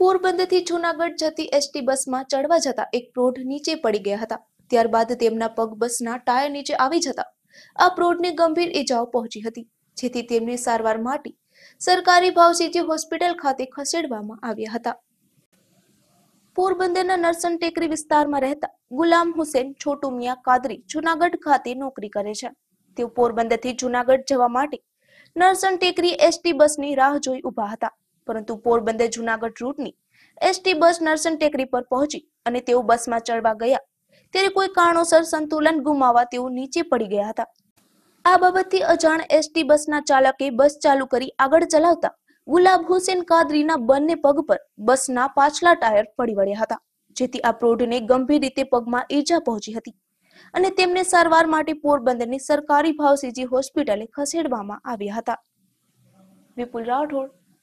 પોરબંદરથી જૂનાગઢ જતી એસટી બસમાં ચડવા જતા એક પ્રૌઢ નીચે પડી ગયા હતા ત્યારબાદ તેમના પગ બસના ટાયર નીચે આવી જતા આ પ્રૌઢને ગંભીર ઈજાઓ પહોંચી હતી જેથી તેમને સારવાર માટે સરકારી ભાવસીજી હોસ્પિટલ ખાતે ખસેડવામાં આવ્યા હતા પોરબંદરના નરસન ટેકરી વિસ્તારમાં રહેતા ગુલામ હુસેન છોટુ મિયા કાદરી જૂનાગઢ ખાતે નોકરી કરે છે તેઓ પોરબંદરથી જૂનાગઢ જવા માટે નરસન ટેકરી એસટી બસની રાહ જોઈ ઊભા હતા પરંતુ પોરબંદર જુનાગઢ રૂટની એસટી બસ નરસન ટેકરી પર પહોંચી અને તેઓ બસમાં ચડવા ગયા ત્યારે કોઈ કારણોસર સંતુલન ગુમાવવા તેઓ નીચે પડી ગયા હતા આ બાબતથી અજાણ એસટી બસના ચાલકે બસ ચાલુ કરી આગળ ચલાવતા ગુલાબ હુસેન કાદરીના બંને પગ પર બસના પાછલા ટાયર પડી વળ્યા હતા જેથી આ પ્રોઢને ગંભીર રીતે પગમાં ઈજા પહોંચી હતી અને તેમને સારવાર માટે પોરબંદરની સરકારી ભાવસીજી હોસ્પિટલે ખસેડવામાં આવ્યા હતા વિપુલ રાઠોડ